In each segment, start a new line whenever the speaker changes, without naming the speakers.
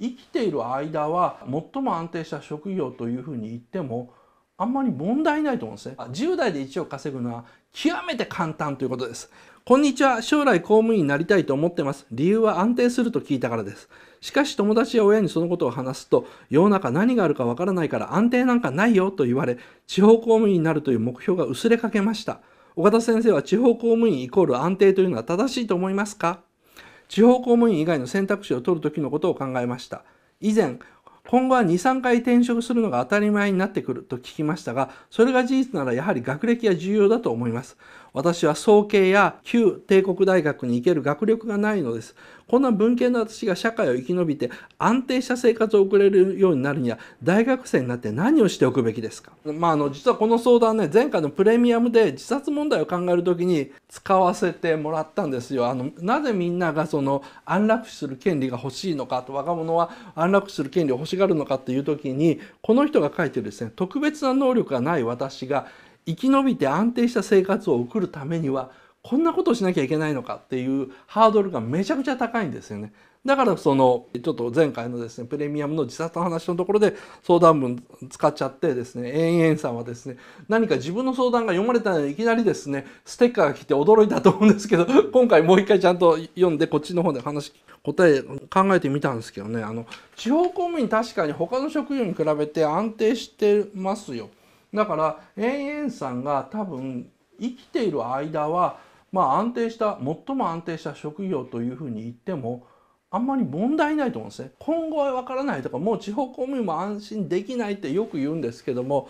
生きている間は最も安定した職業というふうに言ってもあんまり問題ないと思うんですね。10代で1を稼ぐのは極めて簡単ということです。こんにちは。将来公務員になりたいと思ってます。理由は安定すると聞いたからです。しかし友達や親にそのことを話すと、世の中何があるかわからないから安定なんかないよと言われ、地方公務員になるという目標が薄れかけました。岡田先生は地方公務員イコール安定というのは正しいと思いますか地方公務員以外の選択肢を取る時のことを考えました。以前、今後は2、3回転職するのが当たり前になってくると聞きましたが、それが事実ならやはり学歴は重要だと思います。私は総計や旧帝国大学に行ける学力がないのです。こんな文系の私が社会を生き延びて安定した生活を送れるようになるには大学生になって何をしておくべきですか、まあ、あの実はこの相談ね前回のプレミアムで自殺問題を考えるときに使わせてもらったんですよ。あのなぜみんながその安楽死する権利が欲しいのかと若者は安楽死する権利を欲しがるのかっていう時にこの人が書いてるですね特別な能力がない私が生き延びて安定した生活を送るためにはこんなことをしなきゃいけないのかっていうハードルがめちゃくちゃ高いんですよね。だからそのちょっと前回のですねプレミアムの自殺の話のところで相談文使っちゃってですね延々さんはですね何か自分の相談が読まれたのにいきなりですねステッカーが来て驚いたと思うんですけど 今回もう一回ちゃんと読んでこっちの方で話答え考えてみたんですけどねあの地方公務員確かに他の職業に比べて安定してますよ。だから延々さんが多分生きている間はまあ安定した最も安定した職業というふうに言ってもあんまり問題ないと思うんですね。今後は分からないとかもう地方公務員も安心できないってよく言うんですけども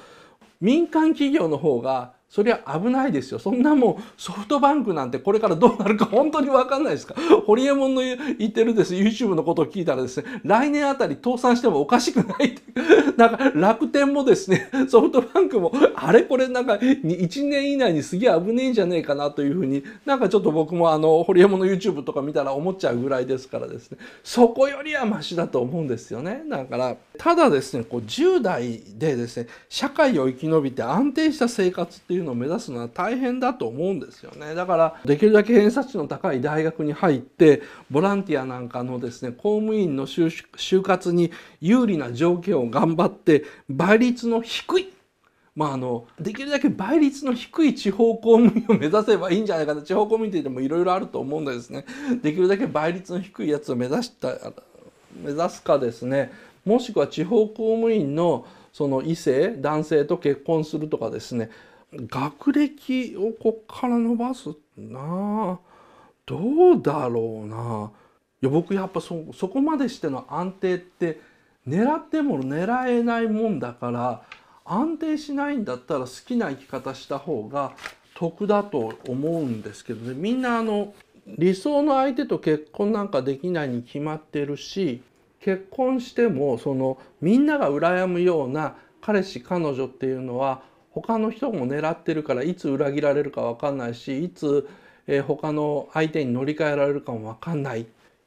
民間企業の方がそりゃ危ないですよ。そんなもうソフトバンクなんてこれからどうなるか 本当にわかんないですか。ホリエモンの言ってるです YouTube のことを聞いたらですね、来年あたり倒産してもおかしくない。なんか楽天もですね、ソフトバンクもあれこれなんか1年以内にすげえ危ねえんじゃねえかなというふうになんかちょっと僕もあのホリエモンの YouTube とか見たら思っちゃうぐらいですからですね、そこよりはマシだと思うんですよね。だからただですね、こう10代でですね、社会を生き延びて安定した生活っていういうのを目指すのは大変だと思うんですよねだからできるだけ偏差値の高い大学に入ってボランティアなんかのですね公務員の就活に有利な条件を頑張って倍率の低いまあ、あのできるだけ倍率の低い地方公務員を目指せばいいんじゃないかな地方公務員っていってもいろいろあると思うんでですねできるだけ倍率の低いやつを目指した目指すかですねもしくは地方公務員のその異性男性と結婚するとかですね学歴をこっから伸ばすなどうだろうないや僕やっぱそそこまでしての安定って狙っても狙えないもんだから安定しないんだったら好きな生き方した方が得だと思うんですけどねみんなあの理想の相手と結婚なんかできないに決まってるし結婚してもそのみんなが羨むような彼氏彼女っていうのは他の人も狙ってるからいつ裏切られるか分かんないしいつ、えー、他の相手に乗り換えられるかも分かんないっ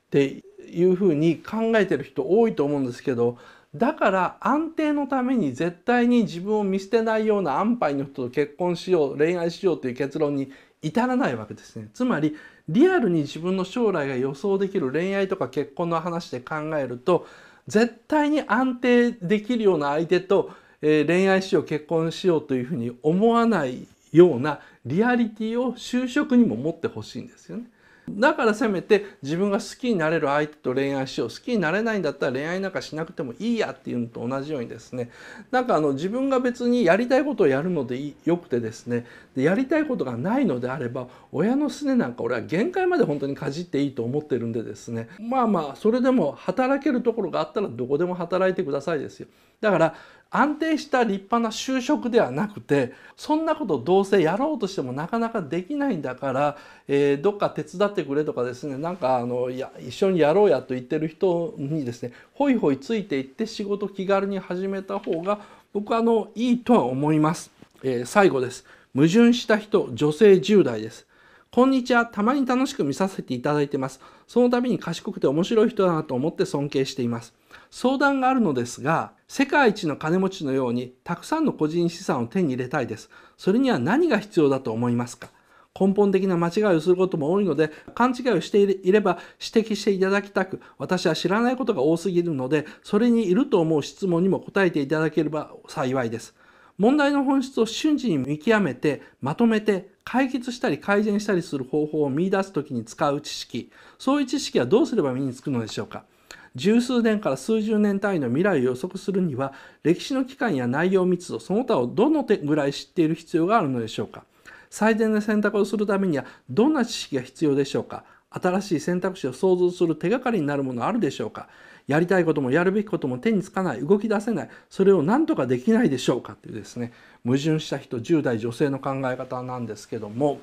ていうふうに考えてる人多いと思うんですけどだから安定のために絶対に自分を見捨てないような安牌の人と結婚しよう恋愛しようという結論に至らないわけですねつまりリアルに自分の将来が予想できる恋愛とか結婚の話で考えると絶対に安定できるような相手とえ恋愛しよう結婚しようというふうに思わないようなリアリティを就職にも持ってほしいんですよね。だからせめて自分が好きになれる相手と恋愛しよう好きになれないんだったら恋愛なんかしなくてもいいやっていうのと同じようにですねなんかあの自分が別にやりたいことをやるのでよくてですねでやりたいことがないのであれば親のすねなんか俺は限界まで本当にかじっていいと思ってるんでですねまあまあそれでも働けるところがあったらどこでも働いてくださいですよ。だから安定した立派な就職ではなくてそんなことどうせやろうとしてもなかなかできないんだから、えー、どっか手伝ってってくれとかですねなんかあのいや一緒にやろうやと言ってる人にですねホイホイついていって仕事気軽に始めた方が僕はあのいいとは思います、えー、最後です矛盾した人女性10代ですこんにちは。たまに楽しく見させていただいてます。その度に賢くて面白い人だなと思って尊敬しています。相談があるのですが、世界一の金持ちのようにたくさんの個人資産を手に入れたいです。それには何が必要だと思いますか根本的な間違いをすることも多いので、勘違いをしていれば指摘していただきたく、私は知らないことが多すぎるので、それにいると思う質問にも答えていただければ幸いです。問題の本質を瞬時に見極めて、まとめて、解決したり改善したりする方法を見出すときに使う知識、そういう知識はどうすれば身につくのでしょうか十数年から数十年単位の未来を予測するには、歴史の期間や内容密度、その他をどの手ぐらい知っている必要があるのでしょうか最善の選択をするためにはどんな知識が必要でしょうか新しい選択肢を想像する手がかりになるものあるでしょうかやりたいこともやるべきことも手につかない動き出せないそれを何とかできないでしょうかというですね矛盾した人10代女性の考え方なんですけども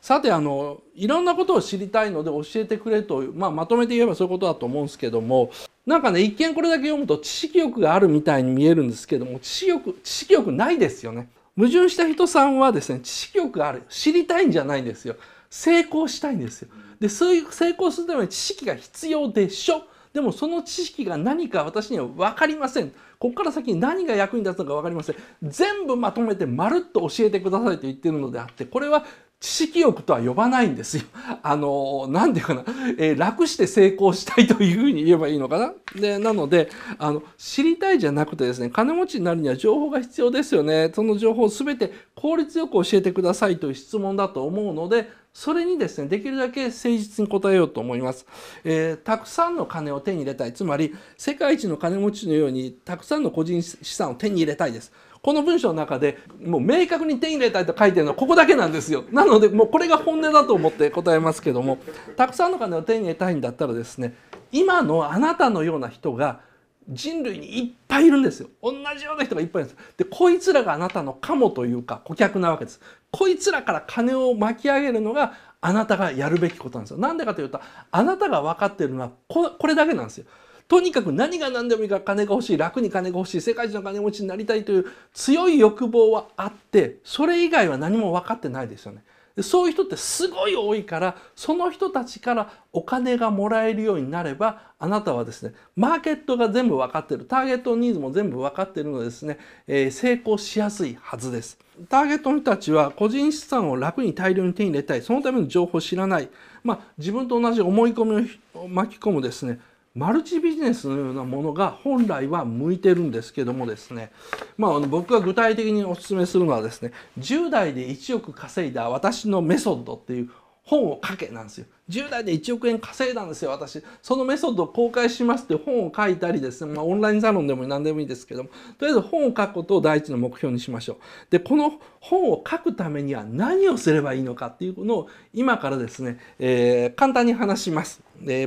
さてあのいろんなことを知りたいので教えてくれと、まあ、まとめて言えばそういうことだと思うんですけどもなんかね一見これだけ読むと知識欲があるみたいに見えるんですけども知識欲知識欲ないですよね。矛盾した人さんはですね知識欲がある知りたいんじゃないんですよ成功したいんですよでそういう成功するために知識が必要でしょでもその知識が何か私には分かりませんここから先に何が役に立つのか分かりません全部まとめてまるっと教えてくださいと言ってるのであってこれは知識欲とは呼ばないんですよ。あの、なんていうかな、えー、楽して成功したいというふうに言えばいいのかな。で、なので、あの、知りたいじゃなくてですね、金持ちになるには情報が必要ですよね。その情報をすべて効率よく教えてくださいという質問だと思うので、それにですね、できるだけ誠実に答えようと思います。えー、たくさんの金を手に入れたい。つまり、世界一の金持ちのように、たくさんの個人資産を手に入れたいです。この文章の中でもう明確に手に入れたいと書いてるのはここだけなんですよなのでもうこれが本音だと思って答えますけどもたくさんの金を手に入れたいんだったらですね今のあなたのような人が人類にいっぱいいるんですよ同じような人がいっぱいいるんですでこいつらがあなたのカモというか顧客なわけですこいつらから金を巻き上げるのがあなたがやるべきことなんですよなんでかというとあなたが分かっているのはこれだけなんですよとにかく何が何でもいいから金が欲しい楽に金が欲しい世界一の金持ちになりたいという強い欲望はあってそれ以外は何も分かってないですよね。そういう人ってすごい多いから、その人たちからお金がもらえるようになれば、あなたはですね、マーケットが全部分かってる、ターゲットニーズも全部分かってるのでですね、えー、成功しやすいはずです。ターゲットの人たちは個人資産を楽に大量に手に入れたい、そのための情報を知らない、まあ、自分と同じ思い込みを巻き込むですね、マルチビジネスのようなものが本来は向いてるんですけどもですね、まあ、僕が具体的にお勧めするのはですね10代で1億稼いだ私のメソッドっていう本を書けなんですよ10代で1億円稼いだんですよ私そのメソッドを公開しますって本を書いたりですね、まあ、オンラインサロンでも何でもいいですけどもとりあえず本を書くことを第一の目標にしましょうでこの本を書くためには何をすればいいのかっていうのを今からですね、えー、簡単に話します、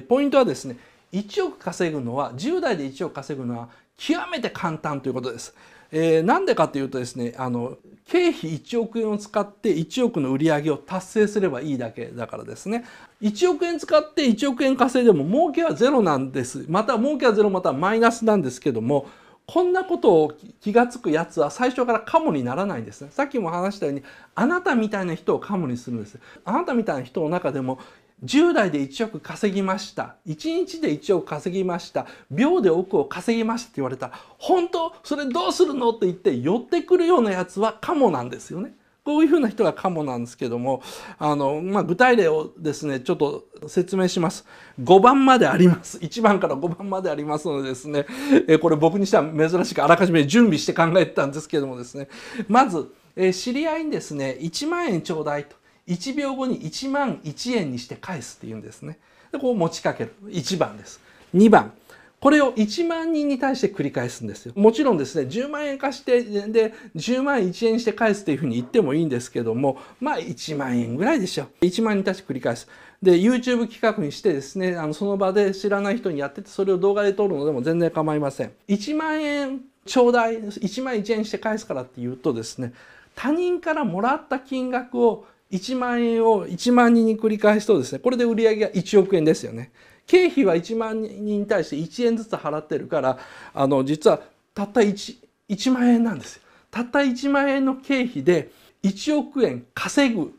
ポイントはですね1億稼ぐのは10代で1億稼ぐのは極めて簡単ということです。えー、なんでかというとですねあの経費1億円を使って1億の売り上げを達成すればいいだけだからですね1億円使って1億円稼いでも儲けはゼロなんですまた儲けはゼロまたはマイナスなんですけどもこんなことを気が付くやつは最初からカモにならないんですね。さっきも話したように、あなたみたいな人をカモにするんです。あなたみたいな人の中でも10代で1億稼ぎました。1日で1億稼ぎました。秒で億を稼ぎましたって言われたら、本当それどうするのって言って寄ってくるようなやつはカモなんですよね。こういうふうな人がカモなんですけども、あの、まあ、具体例をですね、ちょっと説明します。5番まであります。1番から5番までありますのでですね、えこれ僕にしては珍しくあらかじめ準備して考えてたんですけどもですね、まず、え知り合いにですね、1万円ちょうだいと。1秒後に1万1円にして返すって言うんですね。で、こう持ちかける。1番です。2番。これを1万人に対して繰り返すんですよ。もちろんですね、10万円貸して、で、10万1円して返すっていうふうに言ってもいいんですけども、まあ1万円ぐらいでしょ。う。1万人に対して繰り返す。で、YouTube 企画にしてですね、あのその場で知らない人にやってて、それを動画で撮るのでも全然構いません。1万円ちょうだい、1万1円して返すからって言うとですね、他人からもらった金額を1万円を1万人に繰り返すとですね、これで売り上げが1億円ですよね。経費は1万人に対して1円ずつ払ってるから、あの、実はたった 1, 1万円なんですよ。たった1万円の経費で1億円稼ぐ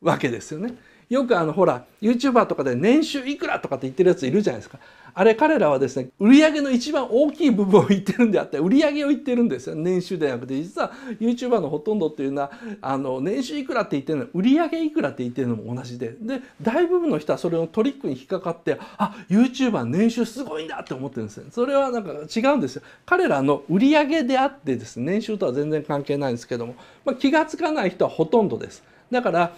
わけですよね。よくあの、ほら、YouTuber とかで年収いくらとかって言ってるやついるじゃないですか。あれ彼らはですね売上の一番大きい部分を言ってるんであって売上を言ってるんですよ年収ではなくて実は YouTuber のほとんどっていうのはあの年収いくらって言ってるの売上いくらって言ってるのも同じでで大部分の人はそれをトリックに引っかかってあ YouTuber 年収すごいんだって思ってるんですよそれはなんか違うんですよ彼らの売上であってですね年収とは全然関係ないんですけども、まあ、気が付かない人はほとんどですだから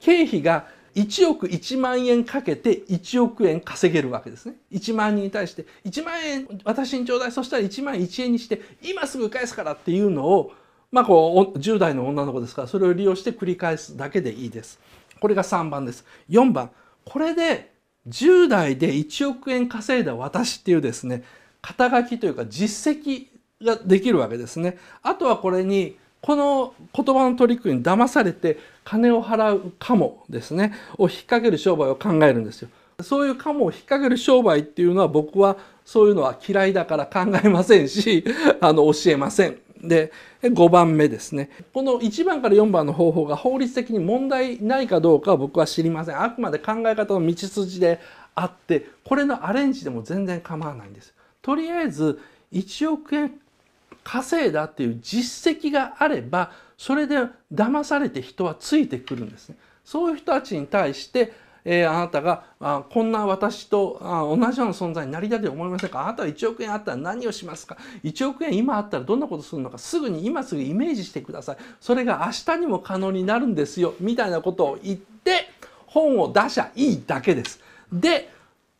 経費が1億1万円かけて1億円稼げるわけですね。1万人に対して1万円私にちょうだいそしたら1万1円にして今すぐ返すからっていうのをまあこう10代の女の子ですからそれを利用して繰り返すだけでいいです。これが3番です。4番これで10代で1億円稼いだ私っていうですね肩書きというか実績ができるわけですね。あとはこれにこの言葉のトリックに騙されて金を払うかもですねを引っ掛ける商売を考えるんですよ。そういうかもを引っ掛ける商売っていうのは僕はそういうのは嫌いだから考えませんし、あの教えません。で、5番目ですね。この1番から4番の方法が法律的に問題ないかどうかは僕は知りません。あくまで考え方の道筋であって、これのアレンジでも全然構わないんです。とりあえず1億円稼いだっていう実績があればそれで騙されて人はついてくるんですね。そういう人たちに対してえー、あなたがあこんな私とあ同じような存在になりたいと思いませんかあなたは1億円あったら何をしますか1億円今あったらどんなことするのかすぐに今すぐイメージしてくださいそれが明日にも可能になるんですよみたいなことを言って本を出しゃいいだけです。で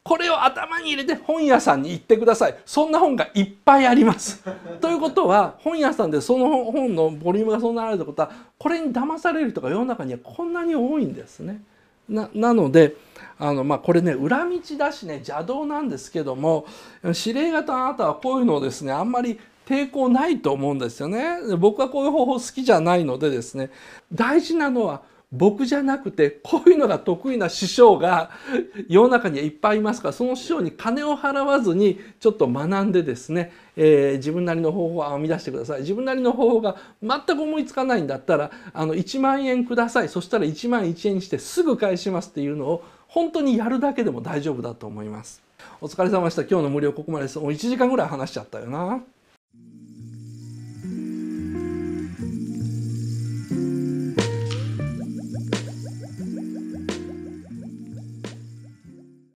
これを頭に入れて本屋さんに行ってくださいそんな本がいっぱいあります ということは本屋さんでその本のボリュームがそんなあるってことはこれに騙される人が世の中にはこんなに多いんですね。ななのであの、まあ、これね裏道だしね邪道なんですけども指令型あなたはこういうのをですねあんまり抵抗ないと思うんですよね。僕はこういう方法好きじゃないのでですね大事なのは僕じゃなくてこういうのが得意な師匠が 世の中にはいっぱいいますからその師匠に金を払わずにちょっと学んでですね、えー、自分なりの方法を編み出してください自分なりの方法が全く思いつかないんだったらあの1万円くださいそしたら1万1円にしてすぐ返しますっていうのを本当にやるだけでも大丈夫だと思います。お疲れ様でした。今日の無料ここまでです。もう1時間ぐらい話しちゃったよな。